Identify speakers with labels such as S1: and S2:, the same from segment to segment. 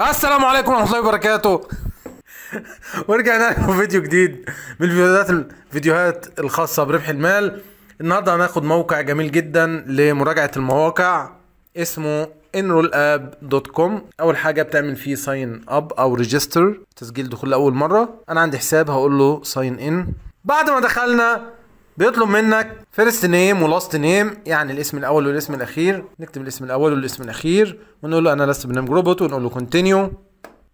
S1: السلام عليكم ورحمه الله وبركاته ورجعنا لكم فيديو جديد من الفيديوهات الفيديوهات الخاصه بربح المال النهارده هناخد موقع جميل جدا لمراجعه المواقع اسمه enrollapp.com اول حاجه بتعمل فيه ساين اب او ريجستر تسجيل دخول لاول مره انا عندي حساب هقول له ساين ان بعد ما دخلنا بيطلب منك فيرست نيم ولاست نيم يعني الاسم الاول والاسم الاخير نكتب الاسم الاول والاسم الاخير ونقول له انا لست بنام روبوت ونقول له كونتينيو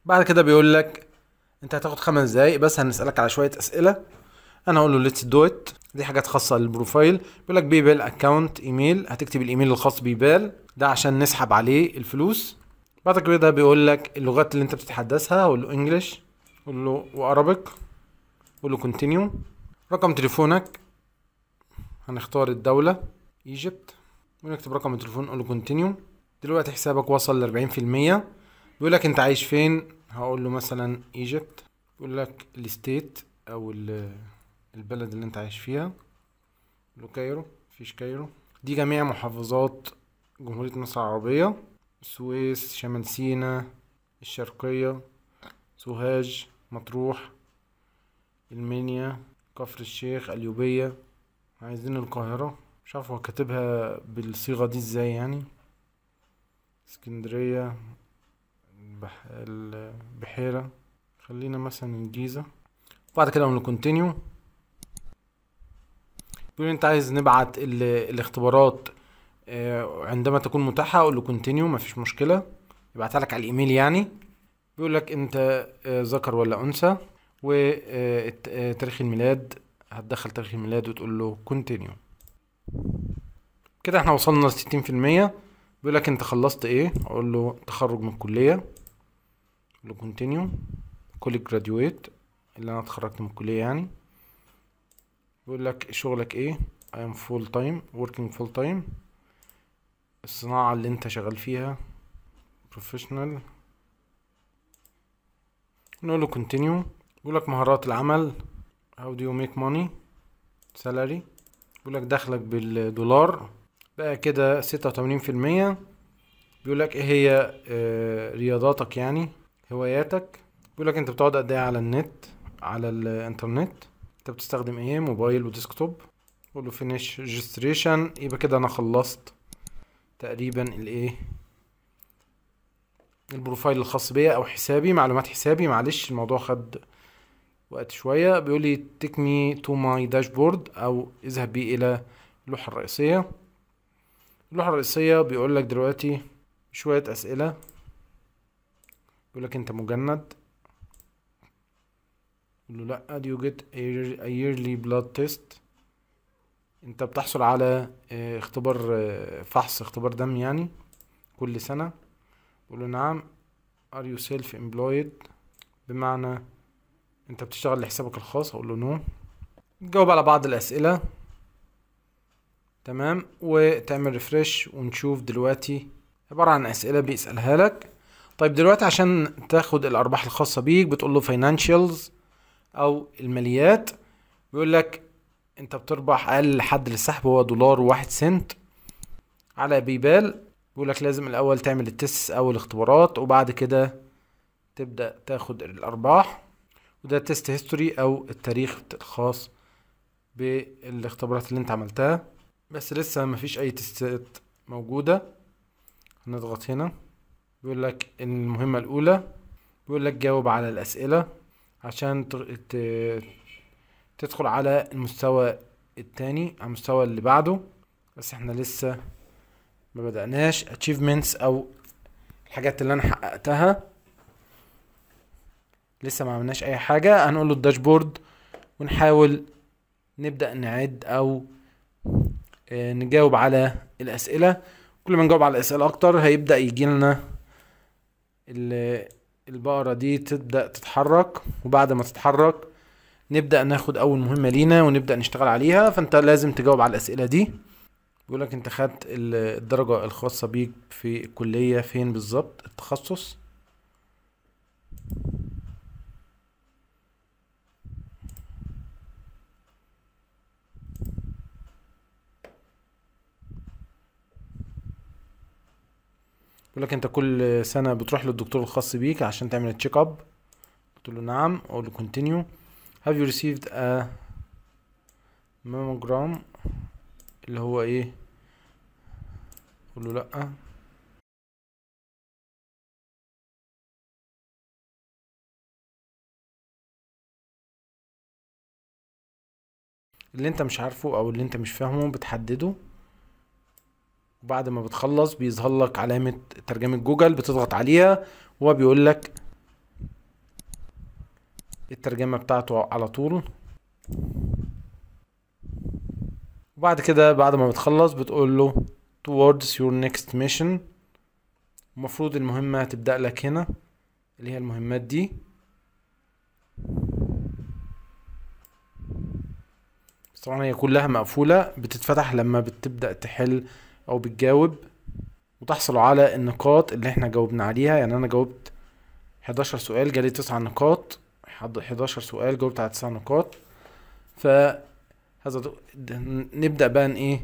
S1: بعد كده بيقول لك انت هتاخد خمس دقايق بس هنسالك على شويه اسئله انا هقول له ليتس دو ات دي حاجات خاصه للبروفايل بيقول لك بيبال اكونت ايميل هتكتب الايميل الخاص بيبال ده عشان نسحب عليه الفلوس بعد كده بيقول لك اللغات اللي انت بتتحدثها هقول له انجلش قول له وارابيك قول له كونتينيو رقم تليفونك هنختار الدولة ايجيبت ونكتب رقم التليفون نقول له كونتينيو دلوقتي حسابك وصل في المية بيقول لك انت عايش فين هقول له مثلا ايجيبت يقول لك الستيت او البلد اللي انت عايش فيها له كايرو مفيش كايرو دي جميع محافظات جمهورية مصر العربية السويس شمال سينا الشرقية سوهاج مطروح المنيا كفر الشيخ اليوبية عايزين القاهرة مش عارف هو كاتبها بالصيغة دي ازاي يعني اسكندرية البح... البحيرة خلينا مثلا الجيزة وبعد كده اعمل كونتينيو بيقول انت عايز نبعت ال... الاختبارات آه، عندما تكون متاحة اقول له كونتينيو مفيش مشكلة يبعتها لك على الايميل يعني بيقول لك انت آه، ذكر ولا انثى وتاريخ آه، الميلاد هتدخل تاريخ الميلاد وتقول له كونتينيو كده احنا وصلنا لستين في المية بيقول لك انت خلصت ايه اقول له تخرج من الكلية اقول له كونتينيو كل جراديويت اللي انا اتخرجت من الكلية يعني بيقول لك شغلك ايه I am full time working full time الصناعة اللي انت شغال فيها professional نقول له continue بيقول لك مهارات العمل هاو دو يو ميك ماني سالاري بيقول لك دخلك بالدولار بقى كده ستة وتمانين في المية بيقول لك ايه هي آه، رياضاتك يعني هواياتك بيقول لك انت بتقعد قد ايه على النت على الانترنت انت بتستخدم ايه موبايل وديسكتوب قول له فينيش ريجستريشن يبقى كده انا خلصت تقريبا الايه البروفايل الخاص بيا او حسابي معلومات حسابي معلش الموضوع خد وقت شوية بيقول لي تيك مي تو ماي داشبورد أو اذهب بي إلى اللوحة الرئيسية اللوحة الرئيسية بيقول لك دلوقتي شوية أسئلة بيقول لك أنت مجند بيقول له لأ do you get a yearly blood test أنت بتحصل على آه، اختبار آه، فحص اختبار دم يعني كل سنة بيقول له نعم are you self employed بمعنى انت بتشتغل لحسابك الخاص اقول له نو جاوب على بعض الاسئله تمام وتعمل ريفرش ونشوف دلوقتي عباره عن اسئله بيسالها لك طيب دلوقتي عشان تاخد الارباح الخاصه بيك بتقول له فاينانشلز او الماليات بيقول لك انت بتربح اقل حد للسحب هو دولار وواحد سنت على بيبال بيقول لك لازم الاول تعمل التست او الاختبارات وبعد كده تبدا تاخد الارباح وده تيست هيستوري او التاريخ الخاص بالاختبارات اللي انت عملتها بس لسه مفيش اي تيستات موجودة هنضغط هنا بيقول لك ان المهمة الاولى بيقول لك جاوب على الاسئلة عشان تدخل على المستوى التاني على المستوى اللي بعده بس احنا لسه ما بدأناش achievements او الحاجات اللي انا حققتها لسه ما عملناش اي حاجه هنقول له الداشبورد ونحاول نبدا نعد او آه، نجاوب على الاسئله كل ما نجاوب على الاسئله اكتر هيبدا يجي لنا البقره دي تبدا تتحرك وبعد ما تتحرك نبدا ناخد اول مهمه لينا ونبدا نشتغل عليها فانت لازم تجاوب على الاسئله دي بيقولك انت خدت الدرجه الخاصه بيك في الكليه فين بالظبط التخصص بيقول لك انت كل سنه بتروح للدكتور الخاص بيك عشان تعمل تشيك اب قلت له نعم اقول له كونتينيو هاف يو ريسيفد ا ماموجرام اللي هو ايه اقول له لا اللي انت مش عارفه او اللي انت مش فاهمه بتحدده وبعد ما بتخلص بيظهر لك علامة ترجمة جوجل بتضغط عليها وبيقول لك الترجمة بتاعته على طول وبعد كده بعد ما بتخلص بتقول له towards your next mission المفروض المهمة هتبدأ لك هنا اللي هي المهمات دي طبعا هي كلها مقفولة بتتفتح لما بتبدأ تحل او بتجاوب وتحصلوا على النقاط اللي احنا جاوبنا عليها يعني انا جاوبت 11 سؤال جالي 9 نقاط 11 سؤال جاوبت على 9 نقاط ف هذا نبدا بقى ايه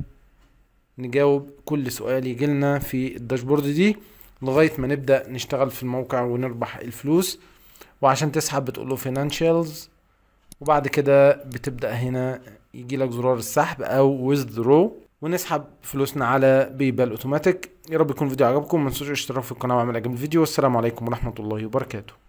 S1: نجاوب كل سؤال يجي لنا في الداشبورد دي لغايه ما نبدا نشتغل في الموقع ونربح الفلوس وعشان تسحب بتقول له فينانشالز وبعد كده بتبدا هنا يجي لك زرار السحب او withdraw ونسحب فلوسنا على بيبال اوتوماتيك يا رب يكون الفيديو عجبكم ما تنسوش الاشتراك في القناه وعمل اعجاب الفيديو والسلام عليكم ورحمه الله وبركاته